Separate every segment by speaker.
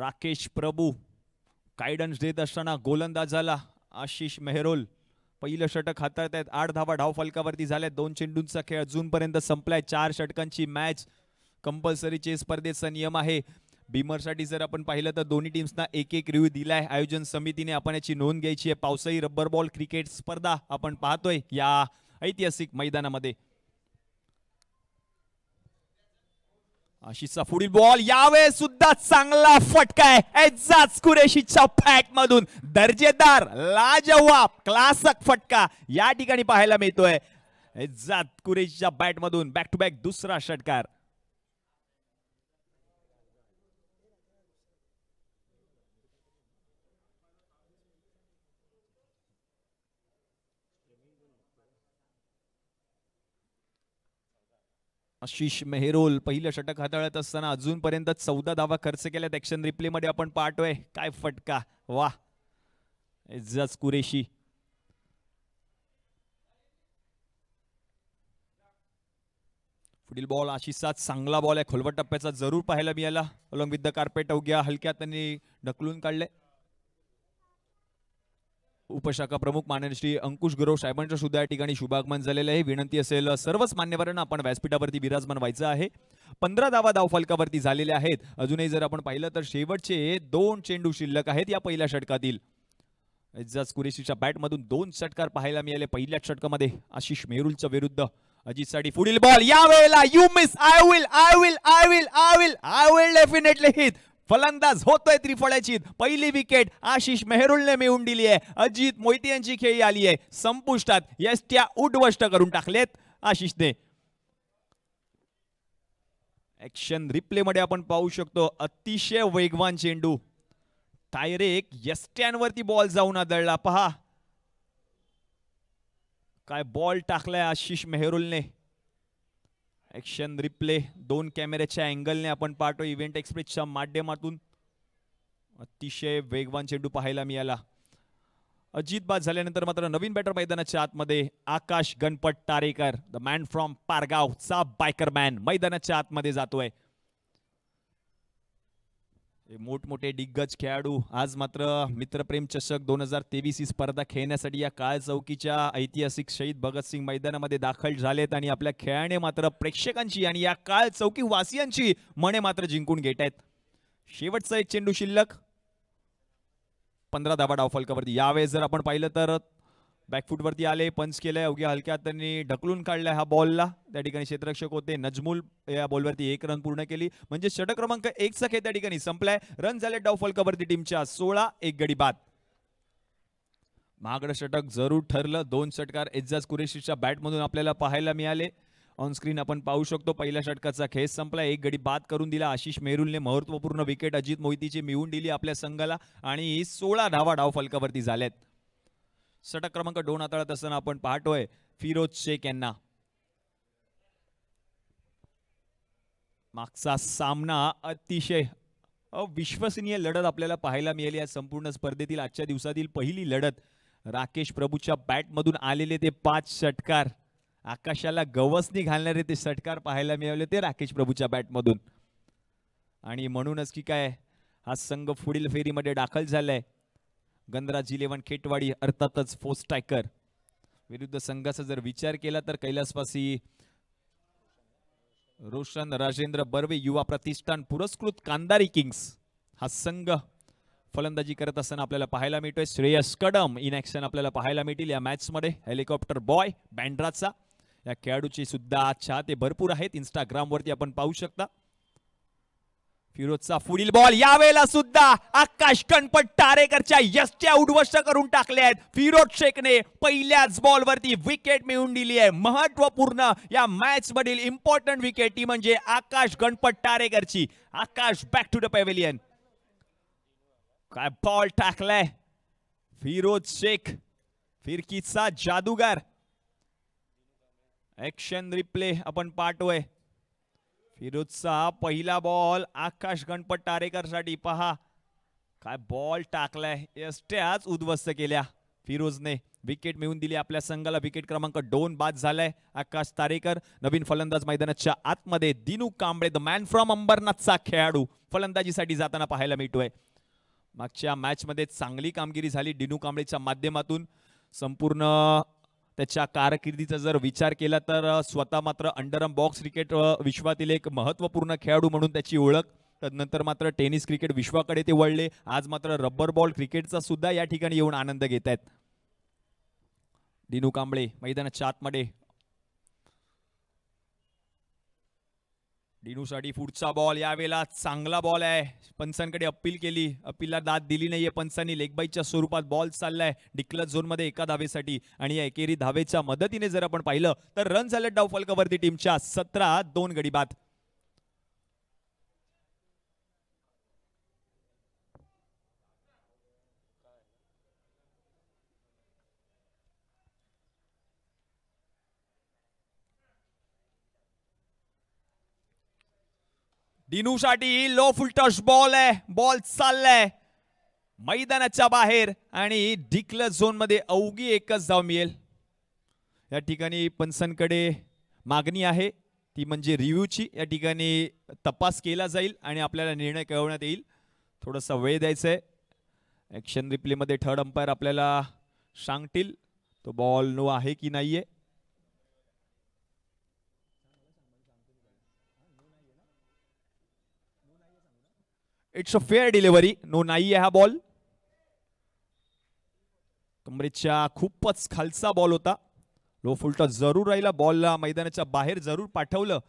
Speaker 1: राकेश प्रभू guidance देत असताना गोलंदाजाला आशिष मेहरोल पहिलं षटक आहेत आठ धावा धाव फलकावरती झाल्या दोन चेंडूंचा खेळ जूनपर्यंत संपलाय चार षटकांची मॅच कंपल्सरी चेस स्पर्धेचा नियम आहे बीमरसाठी जर आपण पाहिलं तर दोन्ही टीम्सना एक एक रिव्ह्यू दिला आहे आयोजन समितीने आपण याची नोंद घ्यायची आहे पावसाळी रब्बर बॉल क्रिकेट स्पर्धा आपण पाहतोय या ऐतिहासिक मैदानामध्ये आशिषचा पुढील बॉल यावे सुद्धा चांगला फटका आहे एजाज कुरेशीच्या फॅट मधून दर्जेदार लाजवाब क्लासक फटका या ठिकाणी पाहायला मिळतोय एजाज कुरेशीच्या बॅट मधून बॅक टू बॅक दुसरा षटकार आशिष मेहरोल पहिलं षटक हाताळत असताना अजूनपर्यंत चौदा धावा खर्च केल्यात रिप्ले मध्ये आपण पाहतोय काय फटका वा एजाज कुरेशी पुढील बॉल आशिषचा चांगला बॉल आहे खोलवट टप्प्याचा जरूर पाहायला मिळाला अलॉंग विथ द कार्पेट अवघ्या हलक्यात त्यांनी ढकलून काढले उपशाखा प्रमुख मान्य श्री अंकुश गुरव साहेबांच्या सुद्धा या ठिकाणी शुभागमन झालेलं आहे विनंती असेल सर्वच मान्यवरांना आपण व्यासपीठावरती विराजमान व्हायचं आहे पंधरा धावा धावफलकावरती झालेल्या आहेत अजूनही जर आपण पाहिलं तर शेवटचे दोन चेंडू शिल्लक आहेत या पहिल्या षटकातील एजाज कुरेशीच्या बॅटमधून दोन षटकार पाहायला मिळाले पहिल्याच षटकामध्ये आशिष मेरुलच्या विरुद्ध अजितसाठी पुढील बॉल यावेळेला you miss I will I will I will I will I will definitely hit फलंदाज होतोय त्रिफळ्याची पहिली विकेट आशिष मेहरुलने मिळून दिली आहे अजित मोहिते यांची खेळी आली आहे संपुष्टात यष्ट्या उडवष्ट करून टाकलेत आशिषने ऍक्शन रिप्ले मध्ये आपण पाहू शकतो अतिशय वेगवान चेंडू तायरेक यष्ट्यांवरती बॉल जाऊन आदळला पहा काय बॉल टाकलाय आशिष मेहरुलने ॲक्शन रिप्ले दोन कॅमेऱ्याच्या अँगलने आपण पाहतो इव्हेंट एक्सप्रेसच्या माध्यमातून अतिशय वेगवान चेंडू पाहायला मिळाला अजित बाद झाल्यानंतर मात्र नवीन बॅटर मैदानाच्या आतमध्ये Akash Ganpat Tarekar the man from पारगावचा बायकर मॅन मैदानाच्या आतमध्ये जातोय मोठमोठे दिग्गज खेळाडू आज मात्र मित्रप्रेम चषक दोन हजार तेवीस ही स्पर्धा खेळण्यासाठी या काळ चौकीच्या ऐतिहासिक शहीद भगतसिंग मैदानामध्ये दाखल झालेत आणि आपल्या खेळाने मात्र प्रेक्षकांची आणि या काळ चौकी वासियांची मने मात्र जिंकून घेत आहेत शेवटचा एक चेंडू शिल्लक पंधरा धाबा डावफलकावरती यावेळेस जर आपण पाहिलं तर बॅकफूटवरती आले पंच केलंय अवघ्या हलक्यात त्यांनी ढकलून काढला हा बॉलला त्या ठिकाणी क्षेत्ररक्षक होते नजमूल या बॉलवरती एक रन पूर्ण केली म्हणजे षट क्रमांक एकचा खे त्या ठिकाणी संपलाय रन झाले डाव फलकावरती टीमच्या सोळा एक गडी बाद महागडं षटक जरूर ठरलं दोन षटकार एजाज कुरेशीच्या बॅटमधून आपल्याला पाहायला मिळाले ऑन स्क्रीन आपण पाहू शकतो पहिल्या षटकाचा खेळ संपला एक गडी बाद करून दिला आशिष मेहरुलने महत्त्वपूर्ण विकेट अजित मोहितीची मिळून दिली आपल्या संघाला आणि सोळा धावा डाव फलकावरती झाल्यात षटक क्रमांक दोन हाताळत असताना आपण पाहतोय फिरोज शेख यांना मागचा सामना अतिशय अविश्वसनीय लढत आपल्याला पाहायला मिळेल या संपूर्ण स्पर्धेतील आजच्या दिवसातील पहिली लढत राकेश प्रभूच्या बॅटमधून आलेले ते पाच षटकार आकाशाला गवसनी घालणारे ते षटकार पाहायला मिळवले ते राकेश प्रभूच्या बॅटमधून आणि म्हणूनच की काय हा संघ पुढील फेरीमध्ये दाखल झालाय जी इलेवन खेटवाडी अर्थातच फोस्टायकर विरुद्ध संघाचा जर विचार केला तर कैलासवासी रोशन राजेंद्र बर्वे युवा प्रतिष्ठान पुरस्कृत कांदारी किंग्स हा संघ फलंदाजी करत असताना आपल्याला पाहायला मिळतोय श्रेयस कडम इन ॲक्शन आपल्याला पाहायला मिळतील या मॅचमध्ये हेलिकॉप्टर बॉय बँड्राचा या खेळाडूची सुद्धा चाहते भरपूर आहेत इंस्टाग्रामवरती आपण पाहू शकता फिरोजचा पुढील बॉल यावेळेला सुद्धा आकाश कणपट टारेकरच्या यशच्या उद्ध्वस्त करून टाकल्या आहेत फिरोज शेखने पहिल्याच बॉलवरती विकेट मिळवून दिली आहे महत्वपूर्ण या मॅच मधील इम्पॉर्टंट विकेट ती म्हणजे आकाश गणपत टारेकरची Akash back to the pavilion काय बॉल टाकलाय फिरोज शेख फिरकीचा जादूगार ऍक्शन रिप्ले आपण पाठवय फिरोजचा पहिला बॉल आकाश गणपत साठी पहा काय बॉल टाकलाय एसट्याच उद्ध्वस्त केल्या फिरोजने विकेट मिळवून दिली आपल्या संघाला विकेट क्रमांक दोन बाद झालाय आकाश तारेकर नवीन फलंदाज मैदानाच्या आतमध्ये Dinu Kamble the man from अंबरनाथचा खेळाडू फलंदाजीसाठी जाताना पाहायला मिळतोय मागच्या मॅचमध्ये चांगली कामगिरी झाली दिनू कांबळेच्या माध्यमातून संपूर्ण त्याच्या कारकिर्दीचा जर विचार केला तर स्वतः मात्र अंडरम बॉक्स क्रिकेट विश्वातील एक महत्त्वपूर्ण खेळाडू म्हणून त्याची ओळख तदनंतर मात्र टेनिस क्रिकेट विश्वाकडे ते वळले आज मात्र रब्बर बॉल क्रिकेटचा सुद्धा या ठिकाणी येऊन आनंद घेत आहेत दिनू कांबळे मैदानाच्या आतमध्ये डिनूसाठी पुढचा बॉल यावेळेला चांगला बॉल आहे पंचांकडे अपील केली अपीलला दाद दिली नाहीये पंचांनी लेगबाईच्या स्वरूपात बॉल चाललाय डिक्लर झोनमध्ये एका धावेसाठी आणि या एकेरी धावेच्या मदतीने जर आपण पाहिलं तर रन झाले फलकावरती टीमच्या सतरा दोन गडी बाद दिनूसाठी लो टच बॉल आहे बॉल चाललाय मैदानाच्या बाहेर आणि झोन झोनमध्ये अवघी एकच जाव मिळेल या ठिकाणी पन्सनकडे मागणी आहे ती म्हणजे रिव्ह्यूची या ठिकाणी तपास केला जाईल आणि आपल्याला निर्णय कळवण्यात येईल थोडासा वेळ द्यायचा आहे ॲक्शन रिप्लेमध्ये थर्ड अंपायर आपल्याला सांगतील तो बॉल नो आहे की नाही आहे it's a fair delivery no नाही आहे हा बॉल कमरेच्या खूपच खालचा बॉल होता लो फुलटा जरूर राहिला बॉलला मैदानाच्या बाहेर जरूर पाठवलं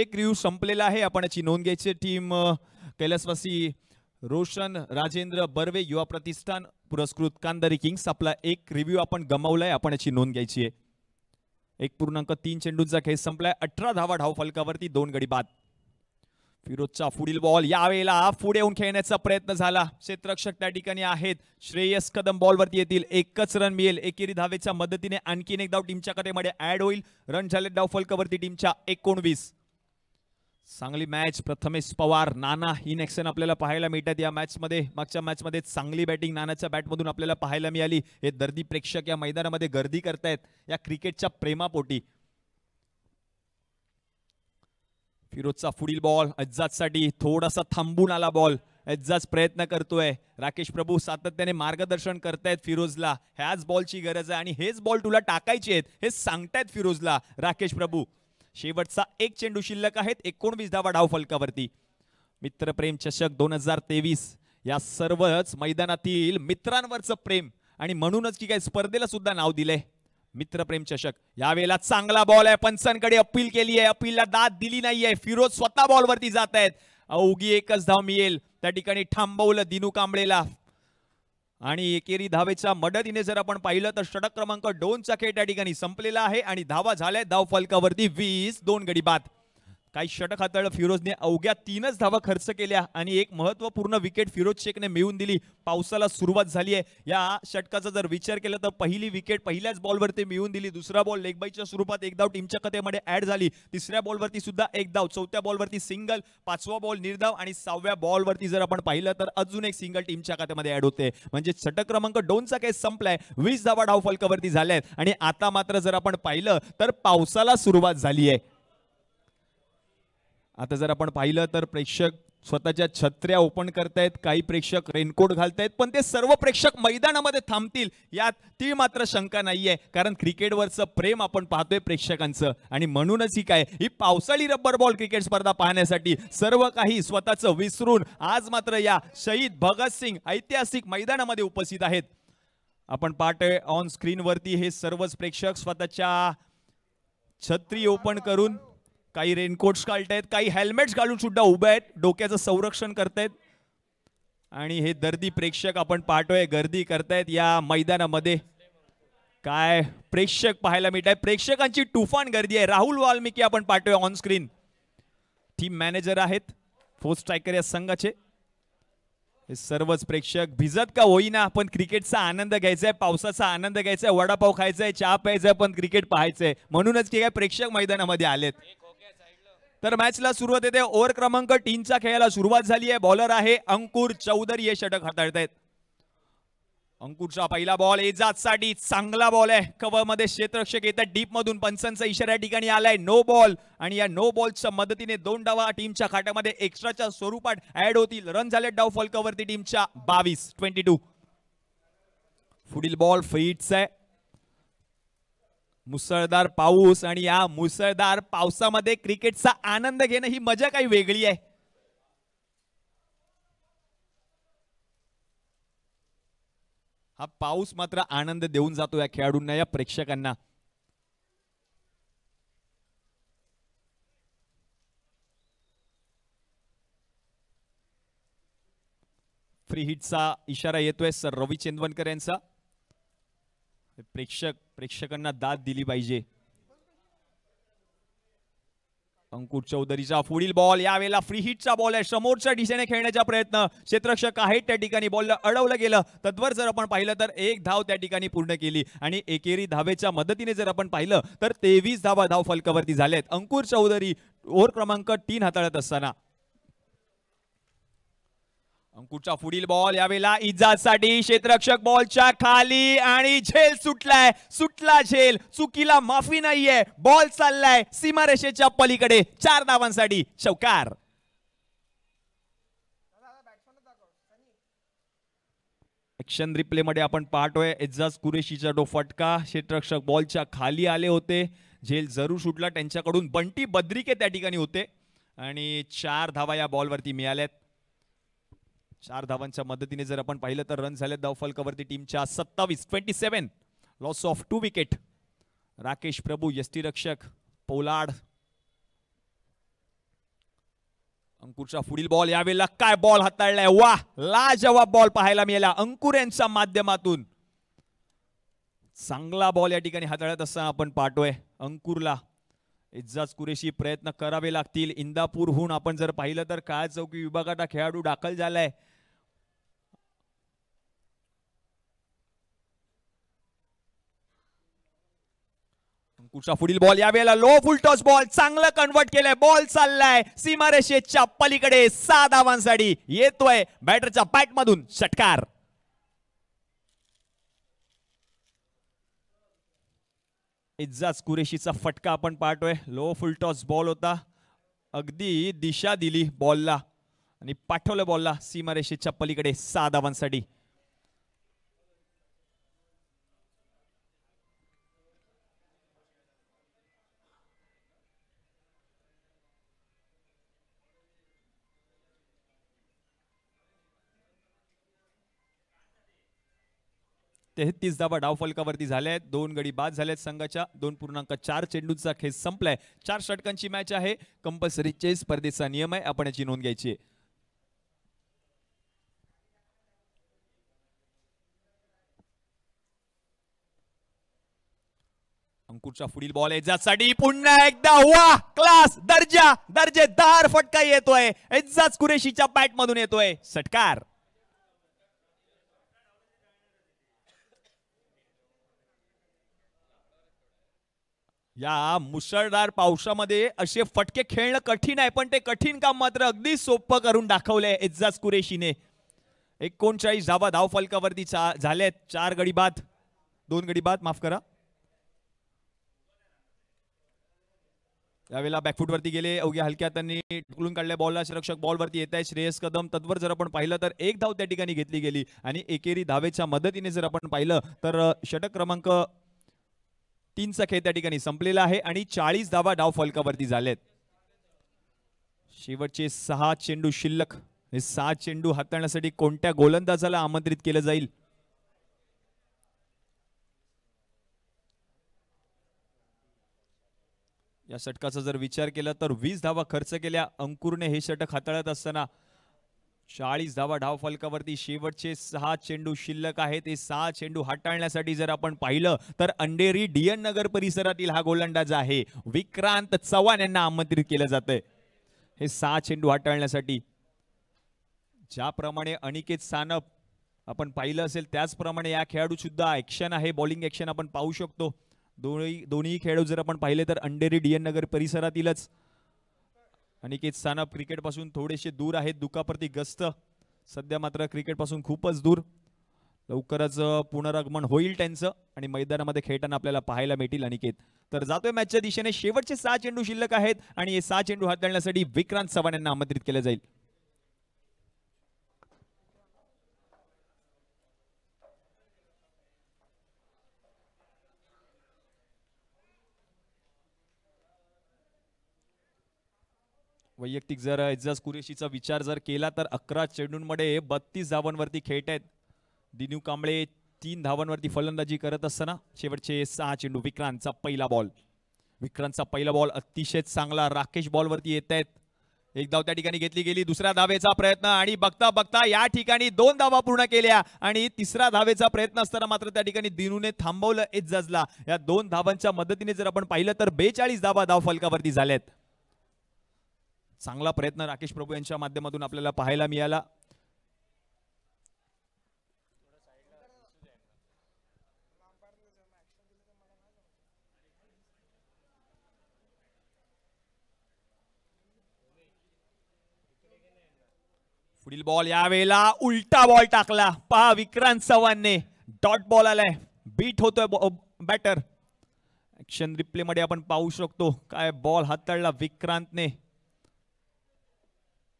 Speaker 1: एक रिव्ह्यू संपलेला आहे आपण याची नोंद घ्यायची टीम कैलासवासी रोशन राजेंद्र बर्वे युवा प्रतिष्ठान पुरस्कृत कांदारी किंग्स आपला एक रिव्ह्यू आपण गमावलाय आपण याची नोंद घ्यायची आहे एक पूर्णांक तीन चेंडूंचा खेळ संपलाय अठरा धावा धाव फलकावरती दोन गडी बाद फिरोजचा पुढील बॉल यावेळेला पुढे येऊन खेळण्याचा प्रयत्न झाला क्षेत्ररक्षक त्या ठिकाणी आहेत श्रेयस कदम बॉलवरती येतील एकच रन मिळेल एकेरी धावेच्या मदतीने आणखीन एक धाव टीमच्या मध्ये ऍड होईल रन झाले डाव फलकावरती टीमच्या एकोणवीस चांगली match Prathamesh Pawar Nana in action आपल्याला पाहायला मिळतात या मॅचमध्ये मागच्या मॅचमध्ये चांगली बॅटिंग नानाच्या बॅटमधून आपल्याला पाहायला मिळाली हे दर्दी प्रेक्षक या मैदानामध्ये गर्दी करतायत या क्रिकेटच्या प्रेमापोटी फिरोजचा पुढील बॉल अज्जाजसाठी थोडासा थांबून आला बॉल अज्जाज प्रयत्न करतोय राकेश प्रभू सातत्याने मार्गदर्शन करतायत फिरोजला ह्याच बॉलची गरज आहे आणि हेच बॉल तुला टाकायचे आहेत हे सांगतायत फिरोजला राकेश प्रभू शेवटचा एक चेंडू शिल्लक आहेत एकोणवीस धावा डाव मित्र मित्रप्रेम चषक दोन हजार तेवीस या सर्वच मैदानातील मित्रांवरचं प्रेम आणि म्हणूनच की काय स्पर्धेला सुद्धा नाव दिलंय मित्रप्रेम चषक यावेळेला चांगला बॉल आहे पंचांकडे अपील केली आहे अपीलला दाद दिली नाहीये फिरोज स्वतः बॉलवरती जात आहेत अवघी एकच धाव मिळेल त्या ठिकाणी थांबवलं दिनू कांबळेला आणि एकेरी धावेच्या मदतीने जर आपण पाहिलं तर षटक क्रमांक दोनचा खेळ त्या ठिकाणी संपलेला आहे आणि धावा झाल्या धाव फलकावरती वीस दोन गडी बाद काही षटक हाताळलं फिरोजने अवघ्या तीनच धावा खर्च केल्या आणि एक महत्त्वपूर्ण विकेट फिरोज शेखने मिळवून दिली पावसाला सुरुवात झाली आहे या षटकाचा जर विचार केला तर पहिली विकेट पहिल्याच बॉलवरती मिळवून दिली दुसरा बॉल लेगबाईच्या स्वरूपात एक धाव टीमच्या कथेमध्ये ऍड झाली तिसऱ्या बॉलवरती सुद्धा एक धाव चौथ्या बॉलवरती सिंगल पाचवा बॉल निर्धाव आणि सहाव्या बॉलवरती जर आपण पाहिलं तर अजून एक सिंगल टीमच्या खात्यामध्ये ऍड होते म्हणजे षटक क्रमांक दोनचा केस संपलाय वीस धावा डाव फलकावरती झाल्यात आणि आता मात्र जर आपण पाहिलं तर पावसाला सुरुवात झाली आहे आता जर आपण पाहिलं तर प्रेक्षक स्वतःच्या छत्र्या ओपन करतायत काही प्रेक्षक रेनकोट घालतायत पण ते सर्व प्रेक्षक मैदानामध्ये थांबतील यात ती मात्र शंका नाहीये कारण क्रिकेटवरचं प्रेम आपण पाहतोय प्रेक्षकांचं आणि म्हणूनच ही काय ही पावसाळी रब्बर बॉल क्रिकेट स्पर्धा पाहण्यासाठी सर्व काही स्वतःचं विसरून आज मात्र या शहीद भगतसिंग ऐतिहासिक मैदानामध्ये उपस्थित आहेत आपण पाहतोय ऑन स्क्रीनवरती हे सर्वच प्रेक्षक स्वतःच्या छत्री ओपन करून काही रेनकोट्स काढतायत काही हेल्मेट्स घालून सुद्धा उभे आहेत डोक्याचं संरक्षण करतायत आणि हे दर्दी प्रेक्षक आपण पाहतोय गर्दी करतायत या मैदानामध्ये काय प्रेक्षक पाहायला मिळत आहे प्रेक्षकांची तुफान गर्दी आहे राहुल वाल्मिकी आपण पाहतोय ऑन स्क्रीन टीम मॅनेजर आहेत फोर्स स्ट्रायकर या संघाचे हे सर्वच प्रेक्षक भिजत का होईना आपण क्रिकेटचा आनंद घ्यायचा आहे पावसाचा आनंद घ्यायचा आहे वडापाव खायचा आहे चहा प्यायचा आहे पण क्रिकेट पाहायचंय म्हणूनच की काय प्रेक्षक मैदानामध्ये आलेत तर मॅचला सुरुवात येते ओव्हर क्रमांक चा खेळायला सुरुवात झाली आहे बॉलर आहे अंकुर चौधरी हे षटक हाताळत आहेत अंकुरचा पहिला बॉल एजाजसाठी चांगला बॉल आहे मध्ये क्षेत्ररक्षक येतात मधून पंचांचा इशारा ठिकाणी आलाय नो बॉल आणि या नो बॉलच्या मदतीने दोन डावा टीमच्या खाट्यामध्ये एक्स्ट्राच्या स्वरूपात ऍड होतील रन झाले डाव कवरती टीमच्या बावीस ट्वेंटी टू पुढील बॉल फिट्स आहे मुसळधार पाऊस आणि या मुसळधार पावसामध्ये क्रिकेटचा आनंद घेणं ही मजा काही वेगळी आहे हा पाऊस मात्र आनंद देऊन जातो या खेळाडूंना या प्रेक्षकांना फ्री हिटचा इशारा येतोय सर रवी चेंदवनकर यांचा प्रेक्षक प्रेक्षकांना दाद दिली पाहिजे अंकुर चौधरीचा पुढील बॉल यावेळेला फ्री हिटचा बॉल आहे समोरच्या दिशेने खेळण्याचा प्रयत्न क्षेत्रक्षक आहेत त्या ठिकाणी बॉलला अडवलं गेलं तद्वर जर आपण पाहिलं तर एक धाव त्या ठिकाणी पूर्ण केली आणि एकेरी धावेच्या मदतीने जर आपण पाहिलं तर तेवीस धावा धाव फलकावरती झाल्यात अंकुर चौधरी ओव्हर क्रमांक तीन हाताळत असताना अंकुटचा पुढील बॉल यावेळेला इजाजसाठी क्षेत्ररक्षक बॉलच्या खाली आणि झेल सुटलाय सुटला झेल चुकीला माफी नाहीये बॉल चाललाय सीमारेषेच्या पलीकडे चार धावांसाठी चौकार ऍक्शन रिप्ले मध्ये आपण पाहतोय एजाज कुरेशीचा डो फटका क्षेत्ररक्षक बॉलच्या खाली आले होते झेल जरूर सुटला त्यांच्याकडून बंटी बद्रिके त्या ठिकाणी होते आणि चार धावा या बॉलवरती मिळाल्यात चार धावांच्या मदतीने जर आपण पाहिलं तर रन झाले फलकावरती टीमच्या सत्तावीस twenty seven loss of two wicket Rakesh Prabhu रक्षक पोलाड अंकुरचा पुढील बॉल यावेळेला काय बॉल हाताळलाय वा लाजवाब बॉल पाहायला मिळाला अंकुर यांच्या माध्यमातून चांगला बॉल या ठिकाणी हाताळत असा आपण पाहतोय अंकुरला इज्जाज कुरेशी प्रयत्न करावे लागतील इंदापूरहून आपण जर पाहिलं तर काय चौकी विभागाचा खेळाडू दाखल झालाय अंकुशचा पुढील बॉल यावेळेला लो फुलटॉस बॉल चांगलं कन्वर्ट केलाय बॉल चाललाय सीमारेषेच्या पलीकडे सहा धावांसाठी येतोय बॅटरच्या बॅटमधून षटकार इज्जाज कुरेशीचा फटका आपण पाहतोय लो फुलटॉस बॉल होता अगदी दिशा दिली बॉलला आणि पाठवलं बॉलला सीमारेषेच्या पलीकडे सहा धावांसाठी तेहतीस धावा डावफलकावरती झाल्या आहेत दोन गडी बाद झाल्या आहेत संघाच्या दोन पूर्णांक चार चेंडूंचा खेस संपलाय चार षटकांची मॅच आहे कंपल्सरी चेस स्पर्धेचा नियम आहे आपण याची नोंद घ्यायची अंकुरच्या पुढील बॉल साठी पुन्हा एकदा वा क्लास दर्जा दर्जेदार फटका येतोय एजाज कुरेशीच्या बॅट मधून येतोय षटकार या मुसळधार पावसामध्ये असे फटके खेळणं कठीण आहे पण ते कठीण काम मात्र अगदी सोपं करून दाखवलंय एजाज कुरेशीने एकोणचाळीस धावा धाव फलकावरती चा चार गडी बाद दोन गडी बाद माफ करा त्यावेळेला वरती गेले अवघ्या हलक्या त्यांनी ढकलून काढल्या बॉलला बॉल बॉलवरती येत आहे श्रेयस कदम तत्वर जर आपण पाहिलं तर एक धाव त्या ठिकाणी घेतली गेली आणि एकेरी धावेच्या मदतीने जर आपण पाहिलं तर षटक क्रमांक तीनचा खेळ त्या ठिकाणी संपलेला आहे आणि चाळीस धावा डाव फलकावरती झालेत शेवटचे सहा चेंडू शिल्लक हे सहा चेंडू हाताळण्यासाठी कोणत्या गोलंदाजाला आमंत्रित केलं जाईल या षटकाचा जर विचार केला तर वीस धावा खर्च केल्या अंकुरने हे षटक हाताळत असताना चाळीस धावा धाव फलकावरती शेवटचे सहा चेंडू शिल्लक आहेत ते सहा चेंडू हाताळण्यासाठी जर आपण पाहिलं तर अंडेरी डीएन नगर परिसरातील हा गोलंदाज आहे विक्रांत चव्हाण यांना आमंत्रित केलं जातंय हे सहा चेंडू हाताळण्यासाठी ज्याप्रमाणे अनिकेत सानप आपण पाहिलं असेल त्याचप्रमाणे या खेळाडू सुद्धा ऍक्शन आहे बॉलिंग ऍक्शन आपण पाहू शकतो दोन्ही दोन्ही खेळाडू जर आपण पाहिले तर अंडेरी डीएन नगर परिसरातीलच अनिकेत सानप क्रिकेटपासून थोडेसे दूर आहेत दुखाप्रती गस्त सध्या मात्र क्रिकेटपासून खूपच दूर लवकरच पुनरागमन होईल त्यांचं आणि मैदानामध्ये खेळताना आपल्याला पाहायला मिळतील अनिकेत तर जातोय मॅचच्या दिशेने शेवटचे सहा चेंडू शिल्लक आहेत आणि हे सहा चेंडू हाताळण्यासाठी विक्रांत चव्हाण यांना आमंत्रित केलं जाईल वैयक्तिक जर एजाज कुरेशीचा विचार जर केला तर अकरा चेंडूंमध्ये बत्तीस धावांवरती खेळत आहेत दिनू कांबळे तीन धावांवरती फलंदाजी करत असताना शेवटचे सहा चेंडू विक्रांतचा पहिला बॉल विक्रांतचा पहिला बॉल अतिशय चांगला राकेश बॉलवरती येत आहेत एक धाव त्या ठिकाणी घेतली गेली दुसऱ्या धावेचा प्रयत्न आणि बघता बघता या ठिकाणी दोन धावा पूर्ण केल्या आणि तिसरा धावेचा प्रयत्न असताना मात्र त्या ठिकाणी दिनूने थांबवलं एजाजला या दोन धावांच्या मदतीने जर आपण पाहिलं तर बेचाळीस धावा धाव फलकावरती झाल्यात चांगला प्रयत्न राकेश प्रभू यांच्या माध्यमातून आपल्याला पाहायला मिळाला पुढील बॉल यावेळेला उलटा बॉल टाकला पहा विक्रांत चव्हाणने डॉट बॉल आलाय बीट होतोय बॅटर ऍक्शन रिप्ले मध्ये आपण पाहू शकतो काय बॉल हाताळला विक्रांतने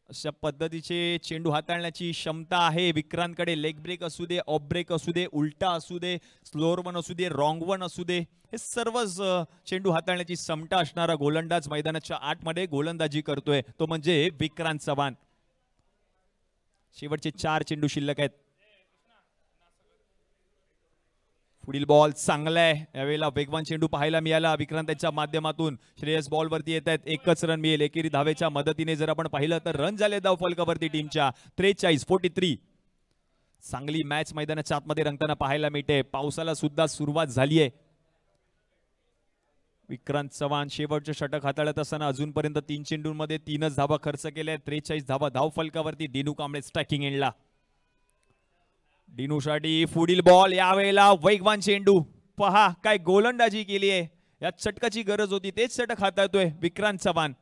Speaker 1: अशा पद्धतीचे चेंडू हाताळण्याची क्षमता आहे विक्रांतकडे लेग ब्रेक असू दे ऑफ ब्रेक असू दे उलटा असू दे स्लोअर वन असू दे रॉंग वन असू दे हे सर्वच चेंडू हाताळण्याची क्षमता असणारा गोलंदाज मैदानाच्या आठमध्ये गोलंदाजी करतोय तो म्हणजे विक्रांत चव्हाण शेवटचे चार चेंडू शिल्लक आहेत पुढील बॉल चांगला आहे यावेळेला वेगवान चेंडू पाहायला मिळाला विक्रांतच्या माध्यमातून श्रेयस बॉलवरती येत आहेत एकच रन मिळेल एकेरी धावेच्या मदतीने जर आपण पाहिलं तर रन झाले धाव फलकावरती टीमच्या त्रेचाळीस फोर्टी थ्री चांगली मॅच मैदानाच्या आतमध्ये रंगताना पाहायला मिळते पावसाला सुद्धा सुरुवात झाली आहे विक्रांत चव्हाण शेवटचे षटक हाताळत असताना अजूनपर्यंत तीन चेंडूंमध्ये तीनच धावा खर्च केल्या त्रेचाळीस धावा धाव फलकावरती दिनू कांबळे स्ट्रायकिंग एंडला डिनूसाठी पुढील बॉल यावेळेला वैगवान चेंडू पहा काय गोलंदाजी केली आहे या चटकाची गरज होती तेच चटक हाताळतोय विक्रांत चव्हाण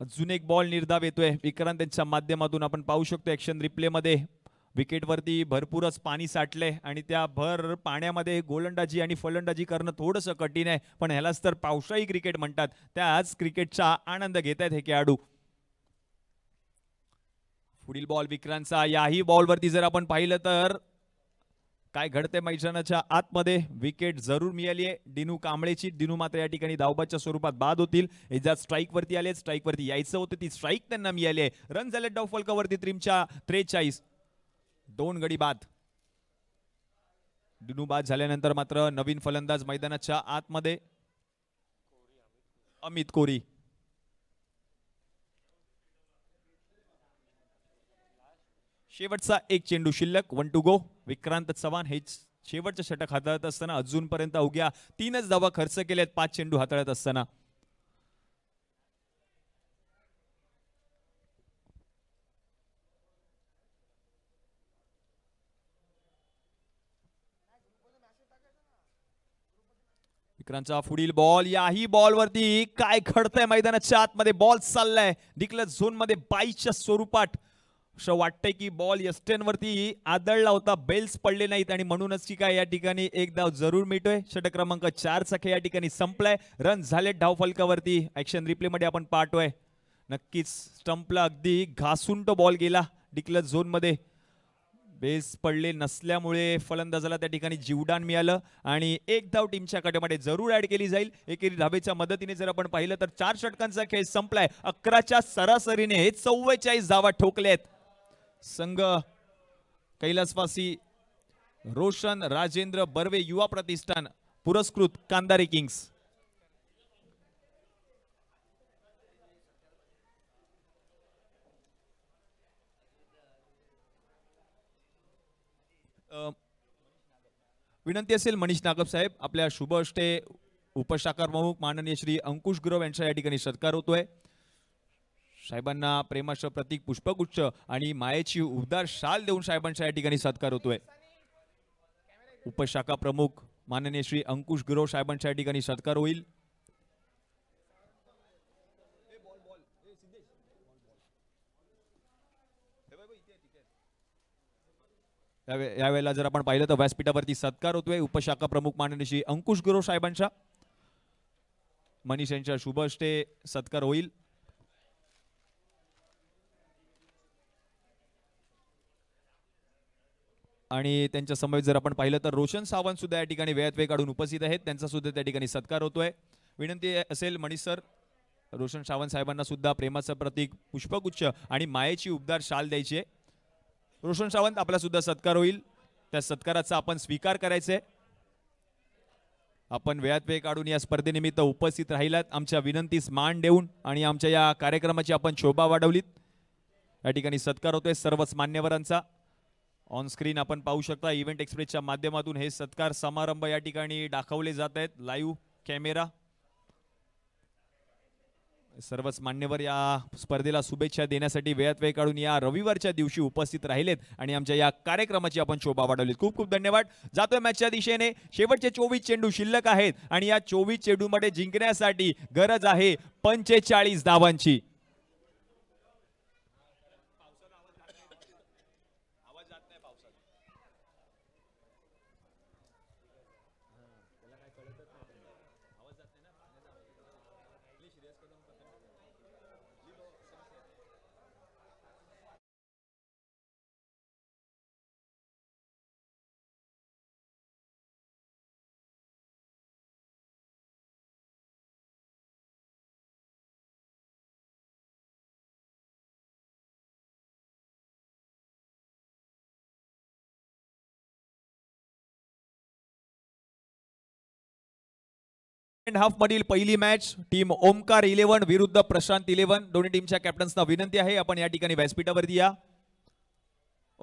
Speaker 1: अजून एक बॉल निर्धाव येतोय विक्रांत यांच्या माध्यमातून आपण पाहू शकतो ऍक्शन विकेट विकेटवरती भरपूरच पाणी साठले आणि त्या भर पाण्यामध्ये गोलंदाजी आणि फलंदाजी करणं थोडंसं कठीण आहे पण ह्यालाच तर पावसाळी क्रिकेट म्हणतात त्याच क्रिकेटचा आनंद घेत आहेत हे खेळाडू पुढील बॉल विक्रांतचा याही बॉलवरती जर आपण पाहिलं तर काय घडते मैदानाच्या आतमध्ये विकेट जरूर मिळाली आहे दिनू कांबळेची दिनू मात्र या ठिकाणी धावबाच्या स्वरूपात बाद होतील एकदा स्ट्राईकवरती आले स्ट्राईकवरती यायचं होतं ती स्ट्राईक त्यांना मिळाली आहे रन झाले डाव फलकावरती त्रिमच्या त्रेचाळीस दोन गडी बाद दिनू बाद झाल्यानंतर मात्र नवीन फलंदाज मैदानाच्या आतमध्ये अमित कोरी शेवटचा एक चेंडू शिल्लक one two go Vikrant Chavan हे शेवटचं षटक हाताळत असताना अजूनपर्यंत अवघ्या तीनच धावा खर्च केल्यात पाच चेंडू हाताळत असताना विक्रांतचा पुढील बॉल याही बॉलवरती काय खडतंय मैदानाच्या आतमध्ये बॉल चाललाय डिकल झोन मध्ये बाईच्या स्वरूपात असं वाटतंय की बॉल यस्टेनवरती आदळला होता बेल्स पडले नाहीत आणि म्हणूनच की काय या ठिकाणी एक धाव जरूर मिळतोय षटक क्रमांक चार खेळ या ठिकाणी संपलाय रन झाले धाव फलकावरती ऍक्शन मध्ये आपण पाहतोय नक्कीच स्टंपला अगदी घासून तो बॉल गेला झोन मध्ये बेस पडले नसल्यामुळे फलंदाजाला त्या ठिकाणी जीवदान मिळालं आणि एक धाव टीमच्या कटेमध्ये जरूर ऍड केली जाईल एकेरी धाबेच्या मदतीने जर आपण पाहिलं तर चार षटकांचा खेळ संपलाय अकराच्या सरासरीने चव्वेचाळीस धावा ठोकल्या आहेत संघ कैलासवासी रोशन राजेंद्र बर्वे युवा प्रतिष्ठान पुरस्कृत कांदारी किंग्स विनंती असेल मनीष नागप साहेब आपल्या शुभ उपशाखा प्रमुख माननीय श्री अंकुश गुरव यांचा या ठिकाणी सत्कार होतोय साहेबांना प्रेमाचं प्रतीक पुष्पगुच्छ आणि मायेची उबदार शाल देऊन साहेबांच्या या ठिकाणी सत्कार होतोय उपशाखा प्रमुख माननीय श्री अंकुश गुरव साहेबांच्या या ठिकाणी सत्कार होईल यावेळेला जर आपण पाहिलं तर व्यासपीठावरती सत्कार होतोय उपशाखा प्रमुख माननीय श्री अंकुश गुरव साहेबांच्या मनीष यांच्या शुभ सत्कार होईल आणि त्यांच्या समोर जर आपण पाहिलं तर रोशन सावंत सुद्धा या ठिकाणी वेळात वेळ काढून उपस्थित आहेत त्यांचा सुद्धा त्या ठिकाणी सत्कार होतोय विनंती असेल मनीष सर रोशन सावंत साहेबांना सुद्धा प्रेमाचं प्रतीक पुष्पगुच्छ आणि मायेची उबदार शाल द्यायची आहे रोशन सावंत आपला सुद्धा सत्कार होईल त्या सत्काराचा आपण स्वीकार करायचा आहे आपण वेळात वेळ काढून या स्पर्धेनिमित्त उपस्थित राहिलात आमच्या विनंतीस मान देऊन आणि आमच्या या कार्यक्रमाची आपण शोभा वाढवलीत या ठिकाणी सत्कार होतोय सर्वच मान्यवरांचा ऑन स्क्रीन आपण पाहू शकता इव्हेंट एक्सप्रेसच्या माध्यमातून हे सत्कार समारंभ या ठिकाणी दाखवले जात आहेत लाईव्ह कॅमेरा सर्वच मान्यवर या स्पर्धेला शुभेच्छा देण्यासाठी वेळात वेळ काढून या रविवारच्या दिवशी उपस्थित राहिलेत आणि आमच्या या कार्यक्रमाची आपण शोभा वाढवली खूप खूप धन्यवाद जातोय मॅचच्या दिशेने शेवटचे चोवीस चेंडू शिल्लक आहेत आणि या चोवीस चेंडूमध्ये जिंकण्यासाठी गरज आहे पंचेचाळीस धावांची हाफ मधील पहिली मॅच टीम ओमकार इलेव्हन विरुद्ध प्रशांत इलेव्हन दोन्ही टीमच्या कॅप्टन्सना विनंती आहे आपण या ठिकाणी व्यासपीठावरती या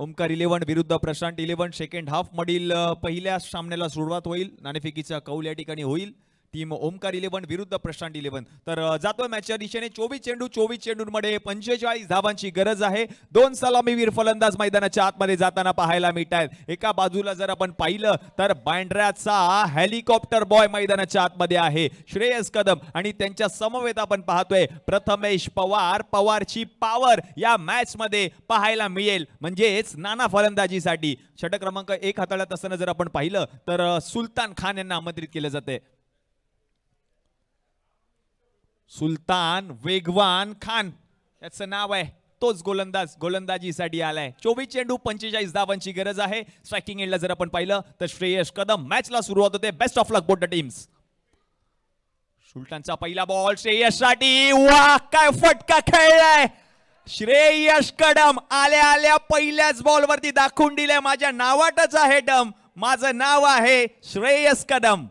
Speaker 1: ओमकार इलेव्हन विरुद्ध प्रशांत इलेव्हन सेकंड हाफ मधील पहिल्या सामन्याला सुरुवात होईल नाणेफिकीचा कौल या ठिकाणी होईल टीम ओमकार इलेव्हन विरुद्ध प्रशांत इलेव्हन तर जातोय मॅचच्या दिशेने चोवीस चेंडू चोवीस चेंडूंमध्ये पंचेचाळीस धावांची गरज आहे दोन सलामीवीर फलंदाज मैदानाच्या आतमध्ये जाताना पाहायला मिळत एका बाजूला जर आपण पाहिलं तर बांड्राचा हेलिकॉप्टर बॉय मैदानाच्या आतमध्ये आहे श्रेयस कदम आणि त्यांच्या समवेत आपण पाहतोय प्रथमेश पवार पवारची पॉवर या मॅच मध्ये पाहायला मिळेल म्हणजेच नाना फलंदाजीसाठी षटक क्रमांक एक हाताळत असताना जर आपण पाहिलं तर सुलतान खान यांना आमंत्रित केलं जाते सुलतान वेगवान खान याचं नाव आहे तोच गोलंदाज गोलंदाजीसाठी आलाय चोवीस चेंडू पंचेचाळीस धावांची गरज आहे स्ट्रायकिंग एंडला जर आपण पाहिलं तर श्रेयश कदम मॅचला सुरुवात होते best of luck both the teams सुलतानचा पहिला बॉल श्रेयस साठी वा काय फटका खेळलाय श्रेयश कदम आल्या आल्या पहिल्याच बॉलवरती दाखवून दिलाय माझ्या नावातच आहे डम माझं नाव आहे श्रेयस कदम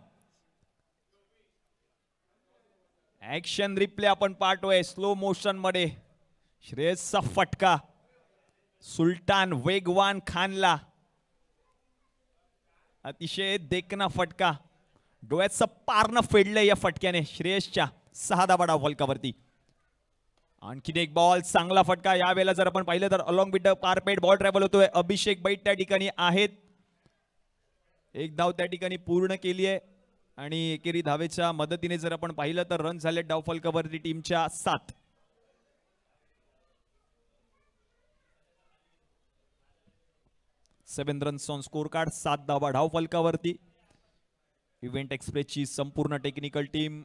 Speaker 1: ऍक्शन रिप्ले आपण पाहतोय स्लो मोशन मध्ये श्रेयसचा फटका सुलतान वेगवान खानला अतिशय देखना फटका डोळ्याचं पारणं फेडलंय या फटक्याने श्रेयसच्या सहा दाबाडा फलकावरती आणखीन एक बॉल चांगला फटका यावेळेला जर आपण पाहिलं तर along with parapet ball travel होतोय अभिषेक बैठ त्या ठिकाणी आहेत एक धाव त्या ठिकाणी पूर्ण केली आहे आणि एकेरी धावेच्या मदतीने जर आपण पाहिलं तर रन झाले फलकावरती टीमच्या सात seven runs on score card सात धावा डाव फलकावरती इव्हेंट एक्सप्रेसची संपूर्ण टेक्निकल टीम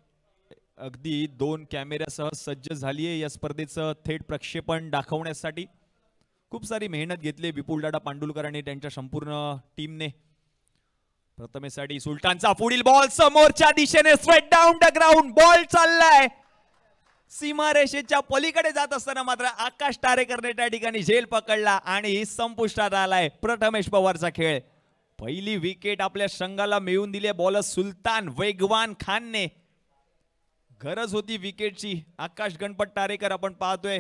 Speaker 1: अगदी दोन कॅमेऱ्यासह सज्ज झाली आहे या स्पर्धेचं थेट प्रक्षेपण दाखवण्यासाठी खूप सारी मेहनत घेतली विपुल डाडा पांडुलकर आणि त्यांच्या संपूर्ण टीमने प्रथमेसाठी सुलतानचा पुढील बॉल समोरच्या दिशेने straight down the ground ball चाललाय सीमारेषेच्या पलीकडे जात असताना मात्र आकाश तारेकरने त्या ठिकाणी झेल पकडला आणि संपुष्टात आलाय प्रथमेश पवारचा खेळ पहिली विकेट आपल्या संघाला मिळवून दिली बॉलर सुलतान वेगवान खानने गरज होती विकेटची आकाश गणपत तारेकर आपण पाहतोय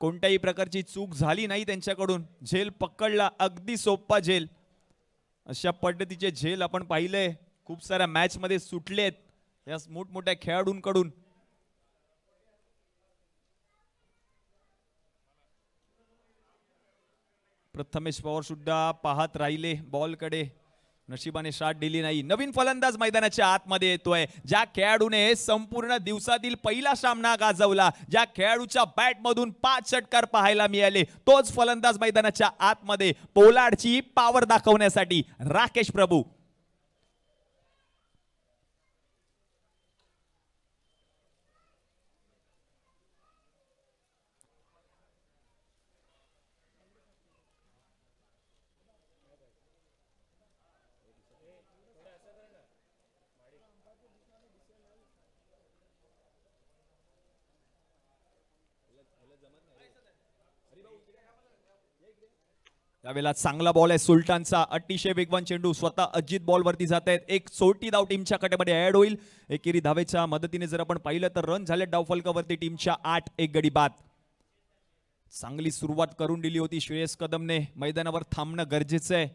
Speaker 1: कोणत्याही प्रकारची चूक झाली नाही त्यांच्याकडून झेल पकडला अगदी सोप्पा झेल अशा पद्धतीचे झेल आपण पाहिलंय खूप साऱ्या मध्ये सुटलेत या मोठमोठ्या खेळाडूंकडून प्रथमेश पवार सुद्धा पाहत राहिले कडे। नशिबाने शाट दिली नाही नवीन फलंदाज मैदानाच्या आतमध्ये येतोय ज्या खेळाडूने संपूर्ण दिवसातील पहिला सामना गाजवला ज्या खेळाडूच्या बॅटमधून पाच षटकार पाहायला मिळाले तोच फलंदाज मैदानाच्या आतमध्ये पोलाडची पावर दाखवण्यासाठी राकेश प्रभू त्यावेळेला चांगला बॉल आहे सुलटानचा अतिशय वेगवान चेंडू स्वतः अजित बॉलवरती जात आहेत एक सोटी धाव टीमच्या कटेमध्ये ऍड होईल एकेरी धावेच्या मदतीने जर आपण पाहिलं तर रन झाले डावफलकावरती टीमच्या आठ एक गडी बाद चांगली सुरुवात करून दिली होती श्रेयस कदमने मैदानावर थांबणं गरजेचं आहे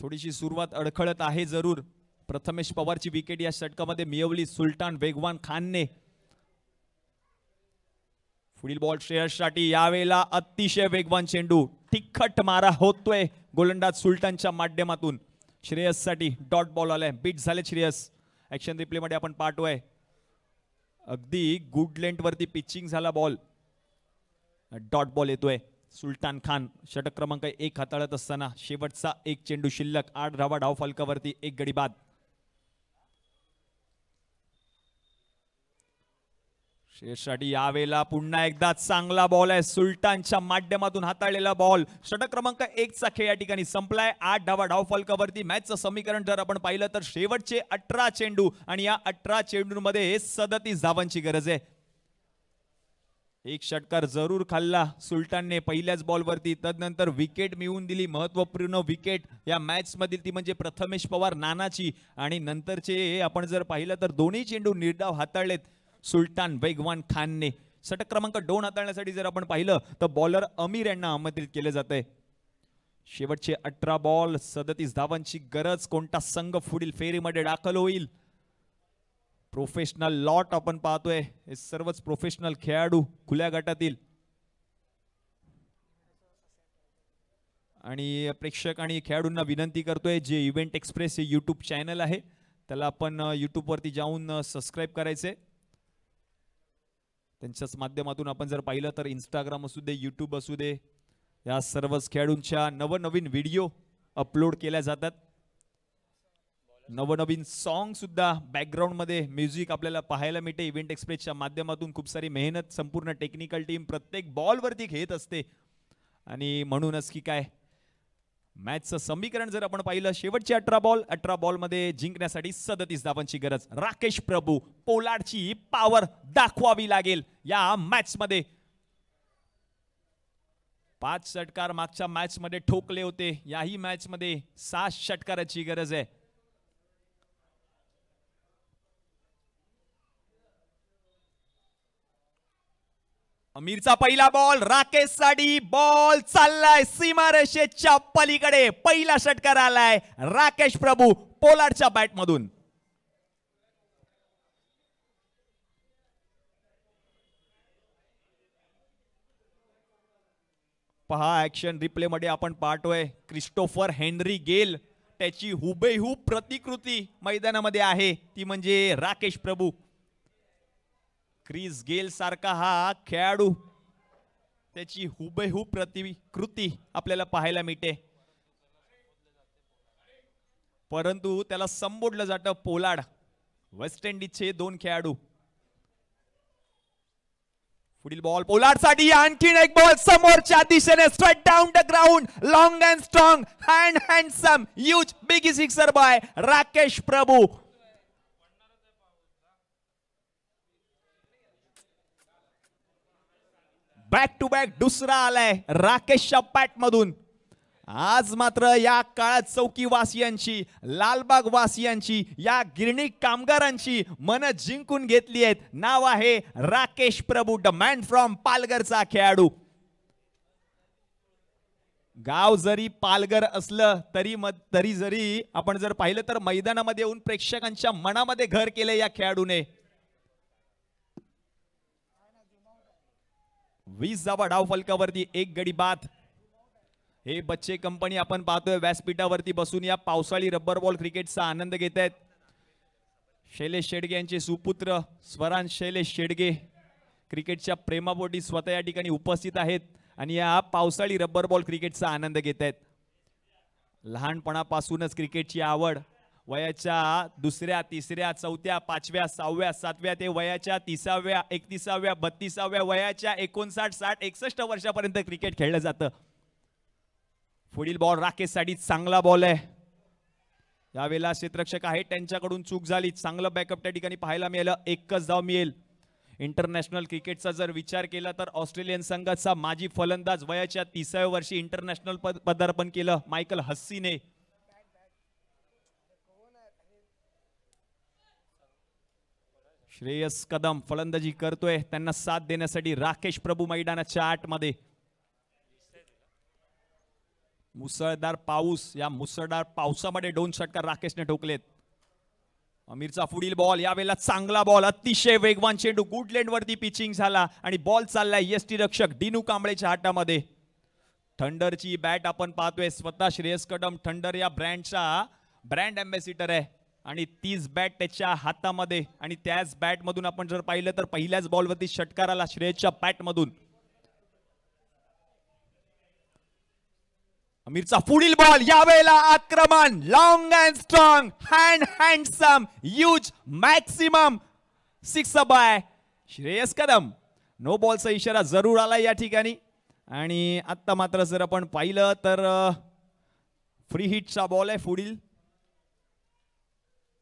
Speaker 1: थोडीशी सुरुवात अडखळत आहे जरूर प्रथमेश पवारची विकेट या षटकामध्ये मिळवली सुलतान वेगवान खानने पुढील बॉल श्रेयससाठी यावेळेला अतिशय वेगवान चेंडू तिखट मारा होतोय गोलंदाज सुलटनच्या माध्यमातून श्रेयससाठी डॉट बॉल आलाय बीट झाले श्रेयस ऍक्शन रिप्लेमध्ये आपण पाहतोय अगदी गुड वरती पिचिंग झाला बॉल डॉट बॉल येतोय सुलतान खान षटक क्रमांक एक हाताळत असताना शेवटचा एक चेंडू शिल्लक आठ धावा डाव फलकावरती एक गडी बाद शेषसाठी यावेळेला पुन्हा एकदा चांगला बॉल आहे सुलतानच्या माध्यमातून हाताळलेला बॉल षटक क्रमांक एकचा खेळ या ठिकाणी संपलाय आठ धावा धाव फलकावरती मॅचचं समीकरण जर आपण पाहिलं तर शेवटचे अठरा चेंडू आणि या अठरा चेंडूंमध्ये सदतीस धावांची गरज आहे एक षटकार जरूर खाल्ला सुलतानने पहिल्याच बॉलवरती तदनंतर विकेट मिळवून दिली महत्वपूर्ण विकेट या मॅच मधील ती म्हणजे प्रथमेश पवार नानाची आणि नंतरचे आपण जर पाहिलं तर दोन्ही चेंडू निर्धाव हाताळलेत सुलतान वैगवान खानने षटक क्रमांक दोन हाताळण्यासाठी जर आपण पाहिलं तर बॉलर अमीर यांना आमंत्रित केले जात शेवटचे अठरा बॉल सदतीस धावांची गरज कोणता संघ पुढील फेरीमध्ये दाखल होईल प्रोफेशनल लॉट आपण पाहतोय हे सर्वच प्रोफेशनल खेळाडू खुल्या गटातील आणि प्रेक्षक आणि खेळाडूंना विनंती करतोय जे इव्हेंट एक्सप्रेस हे यूट्यूब चॅनल आहे त्याला आपण यूट्यूबवरती जाऊन सबस्क्राईब करायचे त्यांच्याच माध्यमातून आपण जर पाहिलं तर इंस्टाग्राम असू दे यूट्यूब असू दे या सर्वच खेळाडूंच्या नवनवीन व्हिडिओ अपलोड केल्या जातात नवनवीन सॉन्गसुद्धा बॅकग्राऊंडमध्ये म्युझिक आपल्याला पाहायला मिळते इव्हेंट एक्सप्रेसच्या माध्यमातून खूप सारी मेहनत संपूर्ण टेक्निकल टीम प्रत्येक बॉलवरती घेत असते आणि म्हणूनच की काय मॅचचं समीकरण जर आपण पाहिलं शेवटची अठरा बॉल अठरा मध्ये जिंकण्यासाठी सदतीस धावांची गरज राकेश प्रभू पोलाडची पावर दाखवावी लागेल या मॅचमध्ये पाच षटकार मागच्या मॅचमध्ये ठोकले होते याही मॅचमध्ये सहा षटकाराची गरज आहे अमीरचा पहिला बॉल राकेश साडी बॉल चाललाय सीमारेषेच्या पलीकडे पहिला षटकार आलाय राकेश प्रभू पोलाडच्या बॅटमधून पहा ऍक्शन रिप्ले मध्ये आपण पाहतोय क्रिस्टोफर हेनरी गेल त्याची हुबेहूब प्रतिकृती मैदानामध्ये आहे ती म्हणजे राकेश प्रभू क्रिस गेल सारखा हा खेळाडू त्याची हुबेहूब प्रतिकृती आपल्याला पाहायला मिळते परंतु त्याला संबोधलं जात पोलाड वेस्ट चे दोन खेळाडू पुढील बॉल पोलाड साठी आणखीन एक बॉल समोरच्या दिशेने straight down the ground long and strong hand handsome huge big sixer by Rakesh Prabhu back to back दुसरा आलाय राकेशच्या मधून आज मात्र या काळात वासियांची लालबाग वासियांची या गिरणी कामगारांची मन जिंकून घेतली आहेत नाव आहे Rakesh Prabhu the man from पालघरचा खेळाडू गाव जरी पालघर असलं तरी म तरी जरी आपण जर पाहिलं तर मैदानामध्ये येऊन प्रेक्षकांच्या मनामध्ये घर केलं या खेळाडूने वीस जावा डाव फलकावरती एक गडी बाद हे बच्चे कंपनी आपण पाहतोय व्यासपीठावरती बसून या पावसाळी रब्बर बॉल क्रिकेटचा आनंद घेत आहेत शैलेश शेडगे यांचे सुपुत्र स्वरान शैलेश शेडगे क्रिकेटच्या प्रेमापोटी स्वतः या ठिकाणी उपस्थित आहेत आणि या पावसाळी रब्बर बॉल क्रिकेटचा आनंद घेत आहेत लहानपणापासूनच क्रिकेटची आवड वयाच्या दुसऱ्या तिसऱ्या चौथ्या पाचव्या सहाव्या सातव्या ते वयाच्या तिसाव्या एकतीसाव्या बत्तीसाव्या वयाच्या एकोणसाठ साठ एकसष्ट वर्षापर्यंत क्रिकेट खेळलं जातं पुढील बॉल राकेशसाठी चांगला बॉल आहे यावेळेला क्षेत्रक्षक आहेत त्यांच्याकडून चूक झाली चांगलं बॅकअप त्या ठिकाणी पाहायला मिळालं एकच धाव मिळेल इंटरनॅशनल क्रिकेटचा जर विचार केला तर ऑस्ट्रेलियन संघाचा माजी फलंदाज वयाच्या तिसाव्या वर्षी इंटरनॅशनल पद पदार्पण केलं मायकल हस्सीने श्रेयस कदम फलंदाजी करतोय त्यांना साथ देण्यासाठी राकेश प्रभू मैदानाच्या मध्ये मुसळधार पाऊस या मुसळधार पावसामध्ये दोन षटकार राकेशने ठोकलेत अमीरचा पुढील बॉल यावेळेला चांगला बॉल अतिशय वेगवान चेंडू गुडलँड वरती पिचिंग झाला आणि बॉल चाललाय एस टी रक्षक डिनू कांबळेच्या हाटामध्ये थंडरची बॅट आपण पाहतोय स्वतः श्रेयस कदम थंडर या ब्रँडचा ब्रँड अँबेसिडर आहे आणि तीच बॅट त्याच्या हातामध्ये आणि त्याच बॅटमधून आपण जर पाहिलं तर पहिल्याच बॉलवरती षटकार आला श्रेयसच्या बॅटमधून अमीरचा पुढील बॉल यावेळेला आक्रमण long and strong hand handsome huge maximum six by Shreyas Kadam no बॉलचा इशारा जरूर आला या ठिकाणी आणि आता मात्र जर आपण पाहिलं तर फ्री हिटचा बॉल आहे पुढील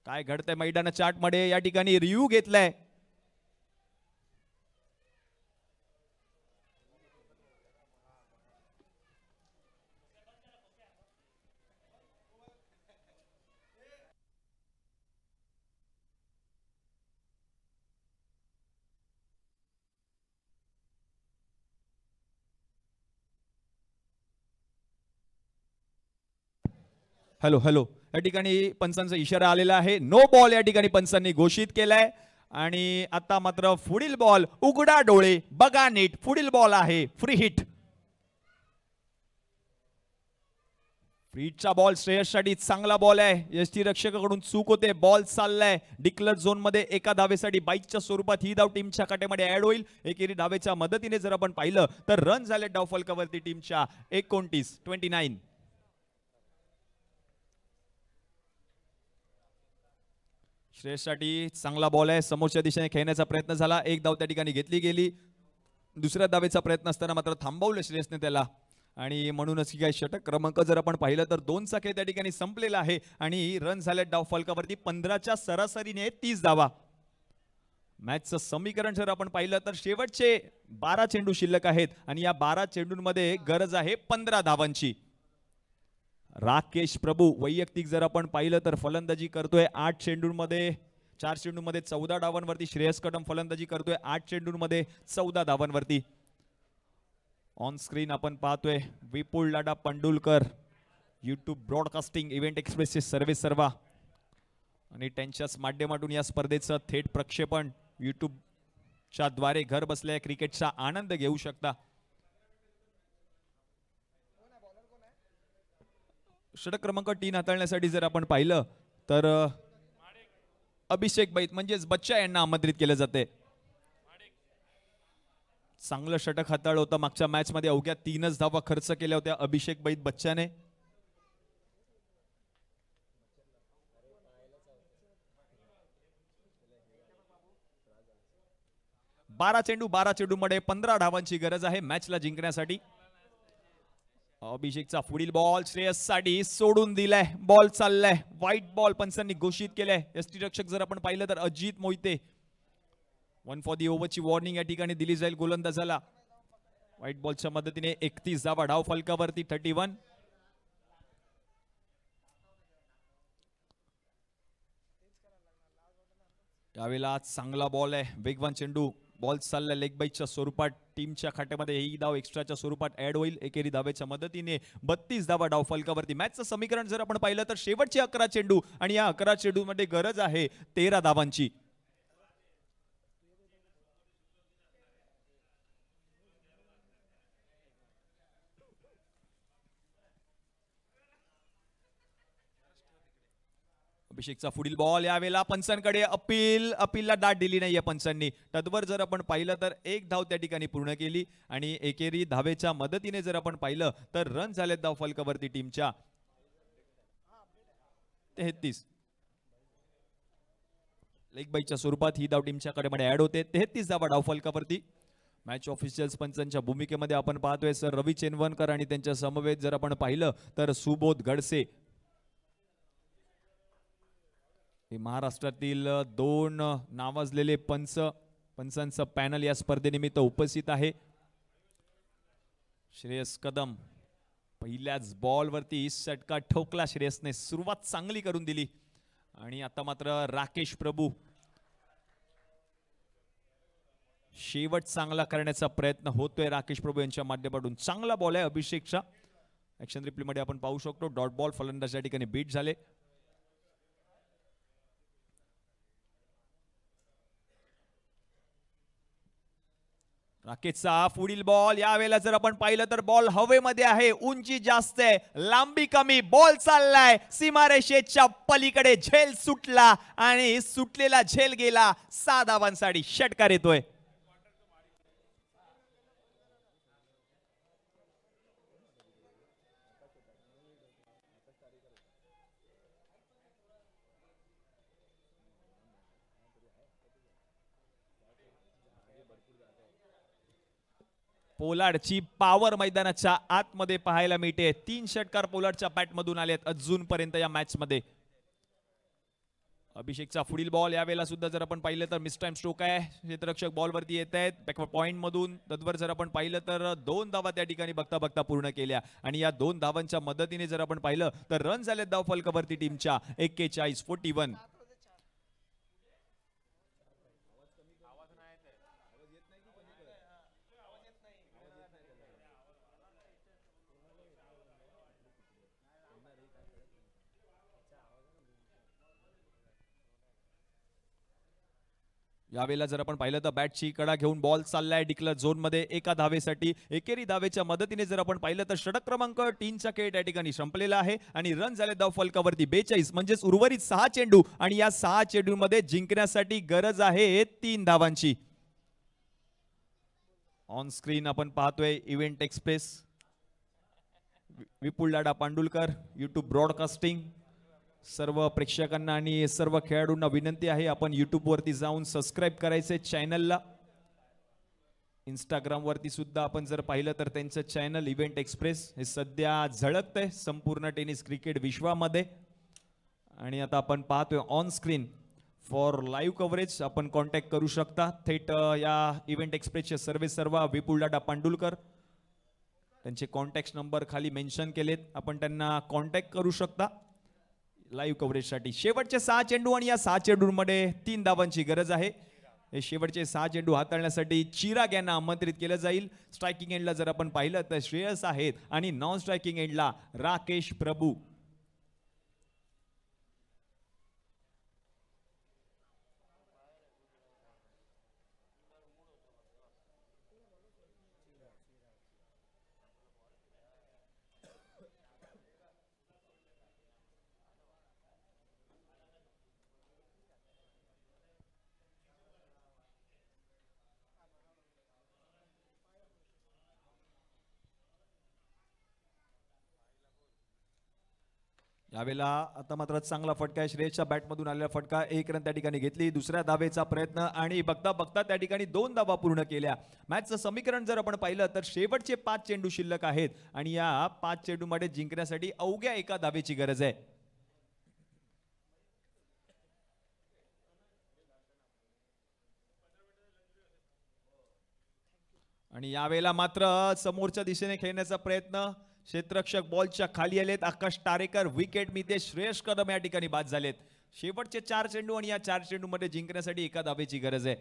Speaker 1: काय घडतंय मैदानाच्या मध्ये या ठिकाणी रिव्ह्यू घेतलाय हॅलो हॅलो या ठिकाणी पंचांचा इशारा आलेला आहे नो बॉल या ठिकाणी पंचांनी घोषित केलाय आणि आता मात्र पुढील बॉल उघडा डोळे बघा नीट पुढील बॉल आहे फ्री हिट फ्रीटचा बॉल श्रेयससाठी चांगला बॉल आहे यष्टी रक्षकाकडून चूक होते बॉल चाललाय डिक्लर झोन मध्ये एका धावेसाठी बाईकच्या स्वरूपात ही धाव टीमच्या काट्यामध्ये ऍड होईल एकेरी धावेच्या मदतीने जर आपण पाहिलं तर रन झाले डाव फलकावरती टीमच्या एकोणतीस ट्वेंटी नाईन श्रेयसाठी चांगला बॉल आहे समोरच्या दिशेने खेळण्याचा प्रयत्न झाला एक धाव त्या ठिकाणी घेतली गेली दुसऱ्या दावेचा प्रयत्न असताना मात्र थांबवलं श्रेयसने त्याला आणि म्हणूनच की काय षटक क्रमांक जर आपण पाहिलं तर दोनचा खेळ त्या ठिकाणी संपलेला आहे आणि रन झाल्या डाव फलकावरती पंधराच्या सरासरीने तीस धावा मॅचचं समीकरण जर आपण पाहिलं तर शेवटचे बारा चेंडू शिल्लक आहेत आणि या बारा चेंडूंमध्ये गरज आहे पंधरा धावांची राकेश प्रभू वैयक्तिक जर आपण पाहिलं तर फलंदाजी करतोय आठ चेंडूंमध्ये चार चेंडूंमध्ये चौदा डावांवरती श्रेयस कदम फलंदाजी करतोय आठ चेंडूंमध्ये चौदा धावांवरती ऑन स्क्रीन आपण पाहतोय Vipul Lada Pandulkar YouTube broadcasting event एक्सप्रेसचे सर्वे सर्वा आणि त्यांच्याच माध्यमातून या स्पर्धेचं थेट प्रक्षेपण यूट्यूबच्या द्वारे घर बसल्या क्रिकेटचा आनंद घेऊ शकता षटक क्रमांक तीन हाताळण्यासाठी जर आपण पाहिलं तर अभिषेक बैत म्हणजेच बच्चा यांना आमंत्रित केलं जाते चांगलं षटक हाताळलं होतं मागच्या मॅच मध्ये अवघ्या तीनच धावा खर्च केल्या होत्या अभिषेक बैत बच्चाने बारा चेंडू बारा मध्ये पंधरा धावांची गरज आहे मॅचला जिंकण्यासाठी अभिषेकचा पुढील बॉल श्रेयस श्रेयससाठी सोडून दिलाय बॉल चाललाय व्हाईट बॉल पंचांनी घोषित केलाय यष्टी रक्षक जर आपण पाहिलं तर Ajit Mohite one for the ओव्हरची वॉर्निंग या ठिकाणी दिली जाईल गोलंदाजाला व्हाईट बॉलच्या मदतीने एकतीस धावा डाव फलकावरती थर्टी वन त्यावेळेला आज चांगला बॉल आहे वेगवान चेंडू बॉल चालल्या लेग बाईकच्या स्वरूपात टीमच्या खाट्यामध्ये ही धाव एक्स्ट्राच्या स्वरूपात ऍड होईल एकेरी धावेच्या मदतीने बत्तीस धावा डाव फलकावरती मॅचचं समीकरण जर आपण पाहिलं तर शेवटचे अकरा चेंडू आणि या अकरा चेंडूमध्ये गरज आहे तेरा धावांची अभिषेकचा पुढील बॉल यावेळेला पंचांकडे अपील अपीलला दाट दिली नाहीये पंचांनी तद्वर जर आपण पाहिलं तर एक धाव त्या ठिकाणी पूर्ण केली आणि एकेरी धावेच्या मदतीने जर आपण पाहिलं तर रन झाले धाव फलकावरती टीमच्या तेहतीस बाईच्या स्वरूपात ही धाव टीमच्याकडे कडेमध्ये ऍड होते तेहतीस धावा डाव फलकावरती मॅच ऑफिशियल्स पंचांच्या भूमिकेमध्ये आपण पाहतोय सर रवी चेनवनकर आणि त्यांच्या समवेत जर आपण पाहिलं तर सुबोध गडसे हे महाराष्ट्रातील दोन नावाजलेले पंच पंचांचं पॅनल या स्पर्धेनिमित्त उपस्थित आहे श्रेयस कदम पहिल्याच बॉलवरती षटका ठोकला श्रेयसने सुरुवात चांगली करून दिली आणि आता मात्र राकेश प्रभू शेवट चांगला करण्याचा प्रयत्न होतोय राकेश प्रभू यांच्या माध्यमातून चांगला बॉल आहे अभिषेकचा ऍक्शन रिप्लेमध्ये आपण पाहू शकतो डॉट बॉल फलंदाजच्या ठिकाणी बीट झाले राकेश पुढील बॉल यावेळेला जर आपण पाहिलं तर बॉल हवेमध्ये आहे उंची जास्त आहे लांबी कमी बॉल चाललाय सीमारेषेच्या पलीकडे झेल सुटला आणि सुटलेला झेल गेला सहा धावांसाठी षटकार येतोय पोलाडची पॉवर मैदानाच्या आतमध्ये पाहायला मिळते तीन षटकार पोलाडच्या बॅटमधून आलेत अजूनपर्यंत या मॅचमध्ये अभिषेकचा पुढील बॉल यावेळेला सुद्धा जर आपण पाहिलं तर मिस टाइम स्ट्रोक आहे क्षेत्ररक्षक बॉलवरती येत आहेत पॉईंटमधून तद्वर जर आपण पाहिलं तर दोन धावा त्या ठिकाणी बघता बघता पूर्ण केल्या आणि या दोन धावांच्या मदतीने जर आपण पाहिलं तर रन झालेत धाव फलकावरती टीमच्या एक्केचाळीस फोर्टी वन यावेळेला जर आपण पाहिलं तर बॅटची कडा घेऊन बॉल चाललाय डिक्लर झोनमध्ये एका धावेसाठी एकेरी धावेच्या मदतीने जर आपण पाहिलं तर षटक क्रमांक तीनचा खेळ त्या ठिकाणी संपलेला आहे आणि रन झाले दाव फलकावरती बेचाळीस म्हणजेच उर्वरित सहा चेंडू आणि या सहा मध्ये जिंकण्यासाठी गरज आहे तीन धावांची ऑन स्क्रीन आपण पाहतोय event express Vipul Lada Pandulkar YouTube broadcasting सर्व प्रेक्षकांना आणि सर्व खेळाडूंना विनंती आहे आपण यूट्यूबवरती जाऊन सबस्क्राईब करायचे चॅनलला इंस्टाग्रामवरती सुद्धा आपण जर पाहिलं तर त्यांचं चॅनल इव्हेंट एक्सप्रेस हे सध्या झळकत आहे संपूर्ण टेनिस क्रिकेट विश्वामध्ये आणि आता आपण पाहतोय on screen for live coverage आपण कॉन्टॅक्ट करू शकता थेट या इव्हेंट एक्सप्रेसचे सर्वे सर्व विपुल डाटा पांडुलकर त्यांचे कॉन्टॅक्ट नंबर खाली मेन्शन केलेत आपण त्यांना कॉन्टॅक्ट करू शकता लाईव्ह कव्हरेजसाठी शेवटचे सहा चेंडू आणि या सहा चेंडूंमध्ये तीन धावांची गरज आहे हे शेवटचे सहा चेंडू हाताळण्यासाठी चिराग यांना आमंत्रित केलं जाईल स्ट्रायकिंग एंडला जर आपण पाहिलं तर श्रेयस आहेत आणि नॉन स्ट्रायकिंग एंडला राकेश प्रभू यावेळेला आता मात्र चांगला फटका आहे श्रेयसच्या बॅटमधून आलेला फटका एक रन त्या ठिकाणी घेतली दुसऱ्या धावेचा प्रयत्न आणि बघता बघता त्या ठिकाणी दोन धावा पूर्ण केल्या मॅचचं समीकरण जर आपण पाहिलं तर शेवटचे पाच चेंडू शिल्लक आहेत आणि या पाच मध्ये जिंकण्यासाठी अवघ्या एका दावेची गरज आहे आणि यावेळेला मात्र समोरच्या दिशेने खेळण्याचा प्रयत्न क्षेत्ररक्षक बॉलच्या खाली आलेत आकाश तारेकर विकेट मिते श्रेयस कदम या ठिकाणी बाद झालेत शेवटचे चार चेंडू आणि या चार चेंडू मध्ये जिंकण्यासाठी एका दाबेची गरज आहे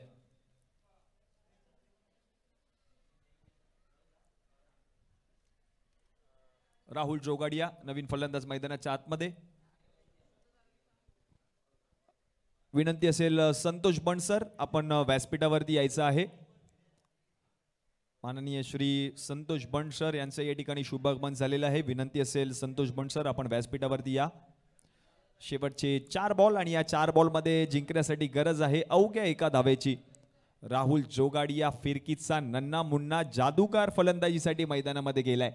Speaker 1: राहुल जोगाडिया नवीन फलंदाज मैदानाच्या आतमध्ये विनंती असेल संतोष बनसर आपण व्यासपीठावरती यायचं आहे माननीय श्री संतोष सर यांचं या ठिकाणी शुभागमन झालेलं आहे विनंती असेल संतोष सर आपण व्यासपीठावरती या शेवटचे चार बॉल आणि या चार बॉलमध्ये जिंकण्यासाठी गरज आहे अवघ्या एका धावेची राहुल जोगाडिया फिरकीचा नन्ना मुन्ना जादूगार फलंदाजीसाठी मैदानामध्ये गेलाय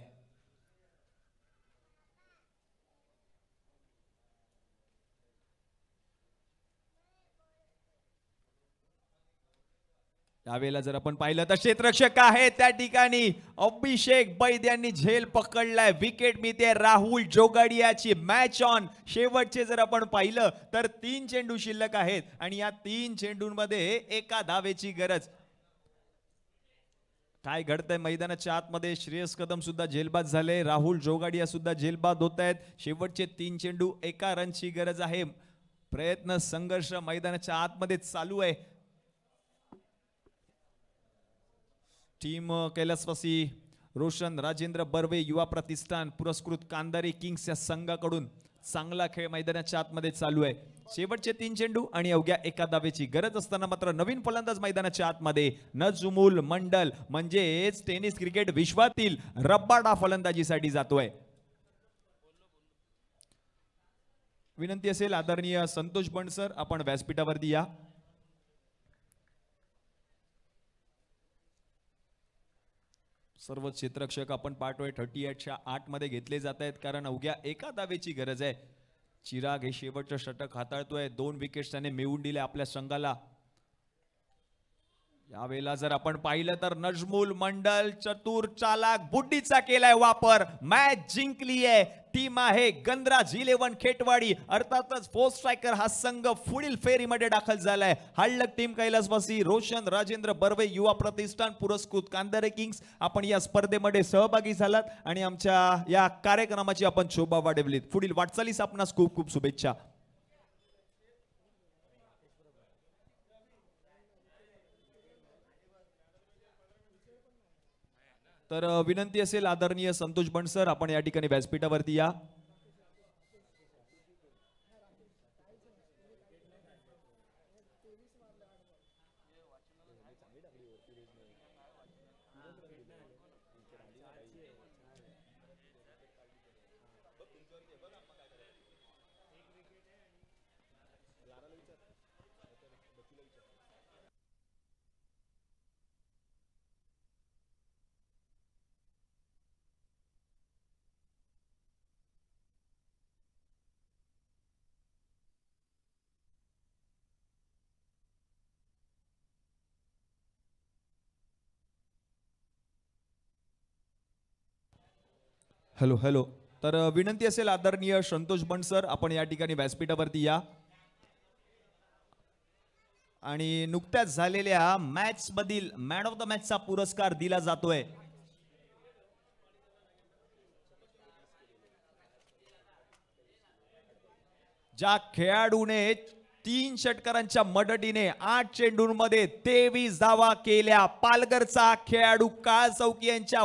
Speaker 1: त्यावेळेला जर आपण पाहिलं तर क्षेत्रक्षक आहे त्या ठिकाणी अभिषेक बैद यांनी झेल पकडलाय विकेट मिळते राहुल जोगाडियाची मॅच ऑन शेवटचे जर आपण पाहिलं तर तीन चेंडू शिल्लक आहेत आणि या तीन चेंडूंमध्ये एका धावेची गरज काय घडतंय मैदानाच्या आतमध्ये श्रेयस कदम सुद्धा झेलबाद झाले राहुल जोगाडिया सुद्धा झेलबाद होत आहेत शेवटचे तीन चेंडू एका रनची गरज आहे प्रयत्न संघर्ष मैदानाच्या आतमध्ये चालू आहे टीम कैलासवासी रोशन राजेंद्र बर्वे युवा प्रतिष्ठान पुरस्कृत कांदारी किंग्स या संघाकडून चांगला खेळ मैदानाच्या आतमध्ये चालू आहे शेवटचे तीन चेंडू आणि अवघ्या एका दावेची गरज असताना मात्र नवीन फलंदाज मैदानाच्या आतमध्ये नजमुल मंडल म्हणजेच टेनिस क्रिकेट विश्वातील रब्बाडा फलंदाजीसाठी जातोय विनंती असेल आदरणीय संतोष बंडसर आपण व्यासपीठावरती या सर्व क्षेत्रक्षक आपण पार्टवे थर्टी एटच्या आठमध्ये घेतले जात आहेत कारण अवघ्या एका दावेची गरज आहे चिराग हे शेवटचं षटक हाताळतोय दोन विकेट्स त्याने मिळवून दिले आपल्या संघाला यावेळेला जर आपण पाहिलं तर नजमुल मंडल चतुर चालाक बुड्डीचा केलाय वापर मॅच जिंकली आहे टीम आहे गंद्राज इलेव्हन खेटवाडी अर्थातच फोर स्ट्रायकर हा संघ पुढील फेरीमध्ये दाखल झालाय हल्लक टीम कैलासवासी रोशन राजेंद्र बर्वे युवा प्रतिष्ठान पुरस्कृत कांदारे किंग्स आपण या स्पर्धेमध्ये सहभागी झालात आणि आमच्या या कार्यक्रमाची आपण शोभा वाढवलीत पुढील वाटचालीस आपणास खूप खूप शुभेच्छा तर विनंती असेल आदरणीय संतोष सर आपण या ठिकाणी व्यासपीठावरती या हॅलो हॅलो तर विनंती असेल आदरणीय संतोष बंड सर आपण या ठिकाणी व्यासपीठावरती या आणि नुकत्याच झालेल्या मॅच मधील मॅन ऑफ द मॅचचा पुरस्कार दिला जातोय ज्या खेळाडूने तीन षटकारांच्या मदतीने आठ चेंडूंमध्ये तेवीस धावा केल्या पालघरचा खेळाडू काळ चौकी यांच्या